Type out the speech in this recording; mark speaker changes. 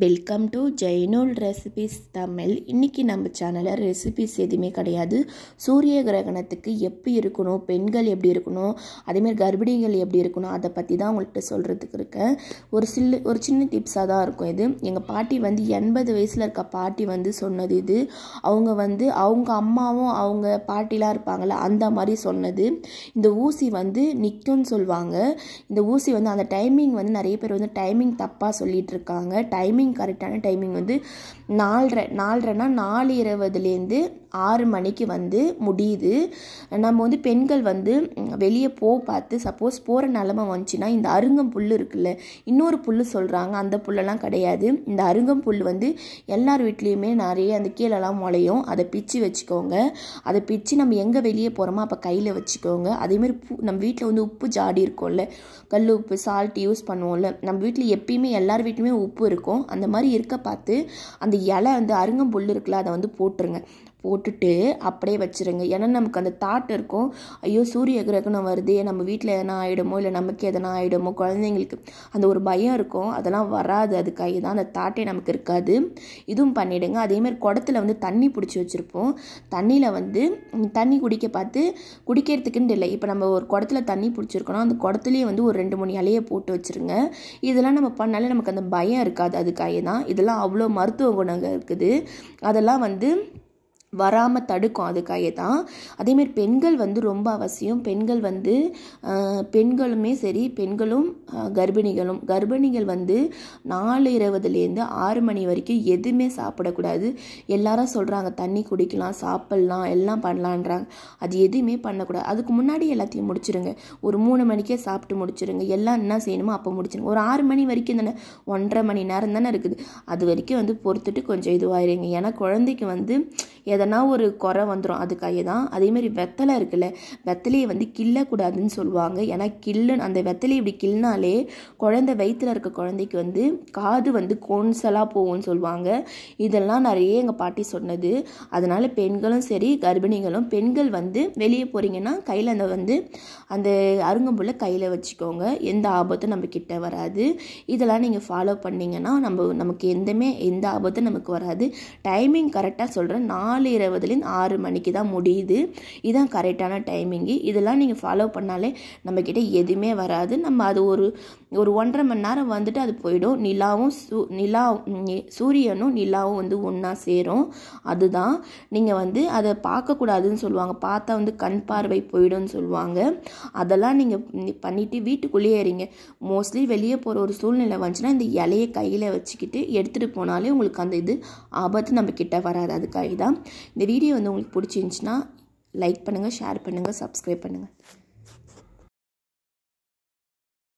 Speaker 1: welcome to Jainul recipes Tamil இன்றைக்கி நம்ம சேனலில் ரெசிபிஸ் எதுவுமே கிடையாது சூரிய கிரகணத்துக்கு எப்படி இருக்கணும் பெண்கள் எப்படி இருக்கணும் அதேமாரி கர்ப்பிணிகள் எப்படி இருக்கணும் அதை பற்றி தான் உங்கள்கிட்ட சொல்கிறதுக்கு இருக்கேன் ஒரு சில்லு ஒரு சின்ன டிப்ஸாக தான் இருக்கும் இது எங்கள் பாட்டி வந்து எண்பது வயசில் இருக்க பாட்டி வந்து சொன்னது இது அவங்க வந்து அவங்க அம்மாவும் அவங்க பாட்டிலாம் இருப்பாங்கள்ல அந்த மாதிரி சொன்னது இந்த ஊசி வந்து நிற்கும்னு சொல்லுவாங்க இந்த ஊசி வந்து அந்த டைமிங் வந்து நிறைய பேர் வந்து டைமிங் தப்பாக சொல்லிகிட்டு இருக்காங்க டைமிங் டைமிங் கரெக்டான டைமிங் வந்து நாலரை நாலரைனா நாலு இருபதுலேருந்து ஆறு மணிக்கு வந்து முடியுது நம்ம வந்து பெண்கள் வந்து வெளியே போ பார்த்து சப்போஸ் போகிற நிலமை வந்துச்சுன்னா இந்த அருங்கம் புல் இருக்குல்ல இன்னொரு புல் சொல்கிறாங்க அந்த புல்லெல்லாம் கிடையாது இந்த அருங்கம் புல் வந்து எல்லார் வீட்லேயுமே நிறைய அந்த கீழெல்லாம் முளையும் அதை பிச்சு வச்சுக்கோங்க அதை பிச்சு நம்ம எங்கே வெளியே போகிறோமோ அப்போ கையில் வச்சுக்கோங்க அதேமாரி பூ நம்ம வீட்டில் வந்து உப்பு ஜாடி இருக்கும்ல கல் உப்பு சால்ட் யூஸ் பண்ணுவோம்ல நம்ம வீட்டில் எப்பயுமே எல்லார் வீட்லையுமே உப்பு இருக்கும் அந்த மாதிரி இருக்க பார்த்து அந்த இலை அந்த அருங்கம்புல் இருக்குல்ல அதை வந்து போட்டுருங்க போட்டுட்டு அப்படியே வச்சுருங்க ஏன்னா நமக்கு அந்த தாட் இருக்கும் ஐயோ சூரிய கிரகணம் வருது நம்ம வீட்டில் எதனா ஆகிடுமோ இல்லை நமக்கு எதனா ஆகிடுமோ குழந்தைங்களுக்கு அந்த ஒரு பயம் இருக்கும் அதெல்லாம் வராது அதுக்காக தான் அந்த தாட்டே நமக்கு இருக்காது இதுவும் பண்ணிவிடுங்க அதேமாதிரி குடத்தில் வந்து தண்ணி பிடிச்சி வச்சுருப்போம் தண்ணியில் வந்து தண்ணி குடிக்க பார்த்து குடிக்கிறதுக்குன்னு இல்லை இப்போ நம்ம ஒரு குடத்தில் தண்ணி பிடிச்சிருக்கோம்னா அந்த குடத்துலேயே வந்து ஒரு ரெண்டு மூணு அலையை போட்டு வச்சுருங்க இதெல்லாம் நம்ம பண்ணாலே நமக்கு அந்த பயம் இருக்காது அதுக்காக தான் இதெல்லாம் அவ்வளோ மருத்துவ குணங்கள் இருக்குது அதெல்லாம் வந்து வராமல் தடுக்கும் அதுக்காக தான் அதேமாரி பெண்கள் வந்து ரொம்ப அவசியம் பெண்கள் வந்து பெண்களுமே சரி பெண்களும் கர்ப்பிணிகளும் கர்ப்பிணிகள் வந்து நாலு இருபதுலேருந்து ஆறு மணி வரைக்கும் எதுவுமே சாப்பிடக்கூடாது எல்லாரும் சொல்கிறாங்க தண்ணி குடிக்கலாம் சாப்பிட்லாம் எல்லாம் பண்ணலான்றாங்க அது எதுவுமே பண்ணக்கூடாது அதுக்கு முன்னாடி எல்லாத்தையும் முடிச்சிருங்க ஒரு மூணு மணிக்கே சாப்பிட்டு முடிச்சிருங்க எல்லாம் என்ன செய்யணுமோ அப்போ முடிச்சிருங்க ஒரு ஆறு மணி வரைக்கும் தானே ஒன்றரை மணி நேரம் தானே இருக்குது அது வரைக்கும் வந்து பொறுத்துட்டு கொஞ்சம் இதுவாகிடுங்க ஏன்னா குழந்தைக்கு வந்து எதனா ஒரு குறை வந்துடும் அதுக்காக தான் அதேமாதிரி வெத்தலை இருக்குல்ல வெத்தலையை வந்து கிள்ளக்கூடாதுன்னு சொல்லுவாங்க ஏன்னா கில்லுன்னு அந்த வெத்தலையை இப்படி கிள்னாலே குழந்தை வயிற்றில் இருக்க குழந்தைக்கு வந்து காது வந்து கோன்சலாக போகும்னு சொல்லுவாங்க இதெல்லாம் நிறைய எங்கள் பாட்டி சொன்னது அதனால் பெண்களும் சரி கர்ப்பிணிகளும் பெண்கள் வந்து வெளியே போகிறீங்கன்னா கையில் அந்த வந்து அந்த அருங்கம்புல கையில் வச்சுக்கோங்க எந்த ஆபத்தும் நம்ம கிட்ட வராது இதெல்லாம் நீங்கள் ஃபாலோ பண்ணிங்கன்னா நம்ம நமக்கு எந்தமே எந்த ஆபத்தும் நமக்கு வராது டைமிங் கரெக்டாக சொல்கிறேன் நாலு நாலு இருபதுலேருந்து ஆறு மணிக்கு தான் முடியுது இதுதான் கரெக்டான டைமிங்கு இதெல்லாம் நீங்கள் ஃபாலோ பண்ணாலே நம்மக்கிட்ட எதுவுமே வராது நம்ம அது ஒரு ஒரு ஒன்றரை மணி நேரம் வந்துட்டு அது போயிடும் நிலாவும் சூ நிலா சூரியனும் நிலாவும் வந்து ஒன்றா சேரும் அதுதான் நீங்கள் வந்து அதை பார்க்கக்கூடாதுன்னு சொல்லுவாங்க பார்த்தா வந்து கண் பார்வை போயிடும்னு சொல்லுவாங்க அதெல்லாம் நீங்கள் பண்ணிவிட்டு வீட்டுக்குள்ளேயே இறங்க மோஸ்ட்லி வெளியே போகிற ஒரு சூழ்நிலை வந்துச்சுன்னா இந்த இலையை கையில் வச்சுக்கிட்டு எடுத்துகிட்டு போனாலே உங்களுக்கு அந்த இது ஆபத்து நம்ம கிட்ட வராது அதுக்காக தான் இந்த வீடியோ வந்து உங்களுக்கு பிடிச்சிருந்துச்சின்னா லைக் பண்ணுங்கள் ஷேர் பண்ணுங்கள் சப்ஸ்கிரைப் பண்ணுங்கள்